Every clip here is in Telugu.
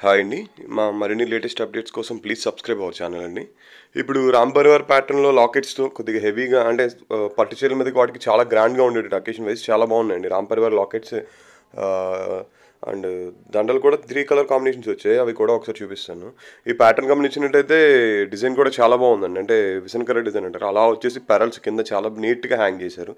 హాయ్ అండి మా మరిన్ని లేటెస్ట్ అప్డేట్స్ కోసం ప్లీజ్ సబ్స్క్రైబ్ అవర్ ఛానల్ అండి ఇప్పుడు రాంబర్వర్ ప్యాటర్న్లో లాకెట్స్తో కొద్దిగా హెవీగా అంటే పట్టు చీరల మీదకి వాటికి చాలా గ్రాండ్గా ఉండేటి అకేషన్ వైజ్ చాలా బాగున్నాయండి రామ్ లాకెట్స్ అండ్ దండలు కూడా త్రీ కలర్ కాంబినేషన్స్ వచ్చాయి అవి కూడా ఒకసారి చూపిస్తాను ఈ ప్యాటర్న్ గమనించినట్టయితే డిజైన్ కూడా చాలా బాగుందండి అంటే కలర్ డిజైన్ అంటారు అలా వచ్చేసి పెరల్స్ కింద చాలా నీట్గా హ్యాంగ్ చేశారు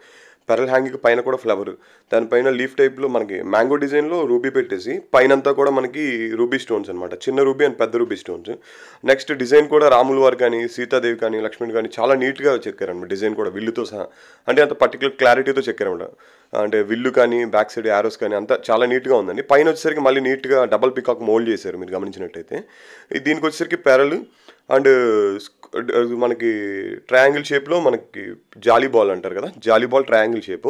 పెరల్ హ్యాంగింగ్ పైన కూడా ఫ్లవర్ దానిపైన లీఫ్ టైప్లో మనకి మ్యాంగో డిజైన్లో రూబీ పెట్టేసి పైన అంతా కూడా మనకి రూబీ స్టోన్స్ అనమాట చిన్న రూబీ అండ్ పెద్ద రూబీ స్టోన్స్ నెక్స్ట్ డిజైన్ కూడా రాములు వారు కానీ సీతాదేవి కానీ లక్ష్మణ్ కానీ చాలా నీట్గా చెక్కారనమాట డిజైన్ కూడా విల్లుతో సహా అంటే అంత పర్టికులర్ క్లారిటీతో చెక్కారనమాట అంటే విల్లు కానీ బ్యాక్ సైడ్ యారోస్ కానీ అంతా చాలా నీట్గా ఉందండి పైన వచ్చేసరికి మళ్ళీ నీట్గా డబల్ పికాక్ మోల్డ్ చేశారు మీరు గమనించినట్టయితే దీనికి వచ్చేసరికి పెరలు అండ్ మనకి ట్రయాంగిల్ షేప్లో మనకి జాలీ బాల్ అంటారు కదా jolly ball triangle shape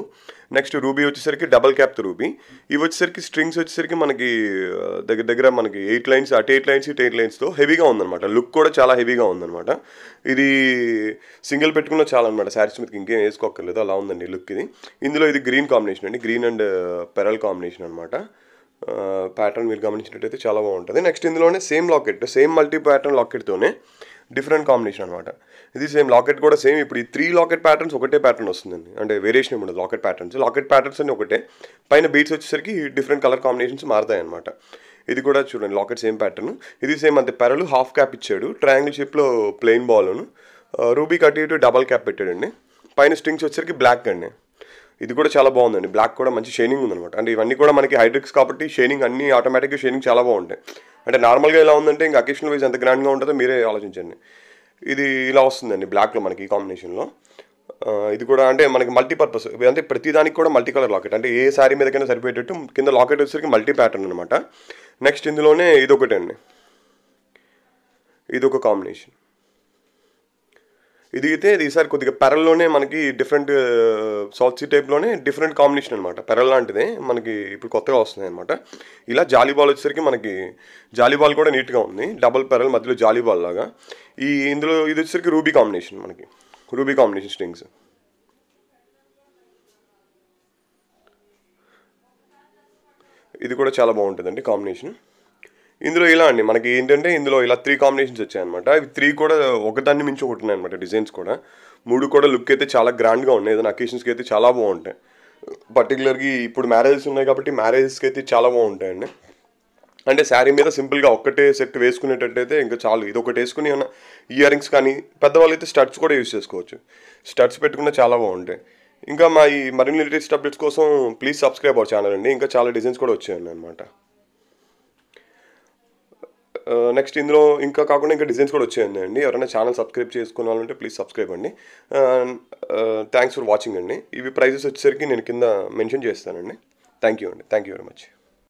next ruby వచ్చేసరికి డబల్ క్యాప్తో రూబీ ఇవి వచ్చేసరికి స్ట్రింగ్స్ వచ్చేసరికి మనకి దగ్గర దగ్గర మనకి ఎయిట్ లైన్స్ అటు ఎయిట్ లైన్స్ ఇటు ఎయిట్ లైన్స్తో హెవీగా ఉందన్నమాట లుక్ కూడా చాలా హెవీగా ఉందన్నమాట ఇది సింగిల్ పెట్టుకున్న చాలా అనమాట శారీస్ మీద ఇంకేం వేసుకోక్కర్లేదు అలా ఉందండి లుక్ ఇది ఇందులో ఇది గ్రీన్ కాంబినేషన్ అండి గ్రీన్ అండ్ పెరల్ కాంబినేషన్ అనమాట ప్యాటర్న్ మీరు గమనించినట్టయితే చాలా బాగుంటుంది నెక్స్ట్ ఇందులోనే same locket same multi pattern లాకెట్తోనే డిఫరెంట్ కాంబినేషన్ అనమాట ఇది సేమ్ లాకెట్ కూడా సేమ్ ఇప్పుడు ఈ త్రీ లాకెట్ ప్యాటర్న్స్ ఒకటే ప్యాటర్న్ వస్తుందండి అంటే వేరియేషన్ ఉండదు లాకెట్ ప్యాటర్న్స్ లాకెట్ ప్యాటర్న్స్ అని ఒకటే పైన బీట్స్ వచ్చేసరికి డిఫరెంట్ కలర్ కాంబినేషన్స్ మారుతాయి అనమాట ఇది కూడా చూడండి లాకెట్ సేమ్ ప్యాటర్న్ ఇది సేమ్ అంతే పెరలు హాఫ్ క్యాప్ ఇచ్చాడు ట్రయాంగిల్ షేప్లో ప్లెయిన్ బాల్ను రూబీ కట్ ఇటు డబల్ క్యాప్ పెట్టాడండి పైన స్ట్రింగ్స్ వచ్చేసరికి బ్లాక్ అండి ఇది కూడా చాలా బాగుందండి బ్లాక్ కూడా మంచి షైనింగ్ ఉందనమాట అంటే ఇవన్నీ కూడా మనకి హైడ్రిక్స్ కాబట్టి షైనింగ్ అన్ని ఆటోమేటిక్గా షైనింగ్ చాలా బాగుంటాయి అంటే నార్మల్గా ఎలా ఉందంటే ఇంకా అకేషన్ వైజ్ ఎంత గ్రాండ్గా ఉంటుందో మీరే ఆలోచించండి ఇది ఇలా వస్తుందండి బ్లాక్లో మనకి ఈ కాంబినేషన్లో ఇది కూడా అంటే మనకి మల్టీపర్పస్ అంటే ప్రతిదానికి కూడా మల్టీ కలర్ లాకెట్ అంటే ఏ శారీ మీదకైనా సరిపోయేటట్టు కింద లాకెట్ వచ్చేసరికి మల్టీ ప్యాటర్న్ అనమాట నెక్స్ట్ ఇందులోనే ఇది ఒకటి అండి ఇది ఒక కాంబినేషన్ ఇదిగితే ఇది ఈసారి కొద్దిగా పెరల్లోనే మనకి డిఫరెంట్ సాల్సీ టైప్లోనే డిఫరెంట్ కాంబినేషన్ అనమాట పెరల్ లాంటిదే మనకి ఇప్పుడు కొత్తగా వస్తుంది అనమాట ఇలా జాలీబాల్ వచ్చేసరికి మనకి జాలీబాల్ కూడా నీట్గా ఉంది డబుల్ పెరల్ మధ్యలో జాలీబాల్ లాగా ఈ ఇందులో ఇది వచ్చేసరికి రూబీ కాంబినేషన్ మనకి రూబీ కాంబినేషన్ స్ట్రింగ్స్ ఇది కూడా చాలా బాగుంటుందండి కాంబినేషన్ ఇందులో ఇలా అండి మనకి ఏంటంటే ఇందులో ఇలా త్రీ కాంబినేషన్స్ వచ్చాయన్నమాట ఇవి త్రీ కూడా ఒకదాన్ని మించి ఒకటి ఉన్నాయన్నమాట డిజైన్స్ కూడా మూడు కూడా లుక్ అయితే చాలా గ్రాండ్గా ఉన్నాయి ఏదైనా అకేషన్స్కి అయితే చాలా బాగుంటాయి పర్టికులర్గా ఇప్పుడు మ్యారేజెస్ ఉన్నాయి కాబట్టి మ్యారేజెస్కి అయితే చాలా బాగుంటాయండి అంటే శారీ మీద సింపుల్గా ఒక్కటే సెట్ వేసుకునేటట్టయితే ఇంకా చాలు ఇది ఒకటి వేసుకుని ఏమైనా ఇయర్ రింగ్స్ కానీ పెద్దవాళ్ళు అయితే స్టడ్స్ కూడా యూస్ చేసుకోవచ్చు స్టడ్స్ పెట్టుకున్న చాలా బాగుంటాయి ఇంకా మా ఈ మరిన్ని లేటెస్ట్ అప్డేట్స్ కోసం ప్లీజ్ సబ్స్క్రైబ్ అవర్ ఛానల్ అండి ఇంకా చాలా డిజైన్స్ కూడా వచ్చాయండి అనమాట నెక్స్ట్ ఇందులో ఇంకా కాకుండా ఇంకా డిజైన్స్ కూడా వచ్చాయండి అండి ఎవరైనా ఛానల్ సబ్స్క్రైబ్ చేసుకోవాలంటే ప్లీజ్ సబ్స్క్రైబ్ అండి థ్యాంక్స్ ఫర్ వాచింగ్ అండి ఇవి ప్రైజెస్ వచ్చేసరికి నేను కింద మెన్షన్ చేస్తానండి థ్యాంక్ యూ అండి థ్యాంక్ యూ వెరీ మచ్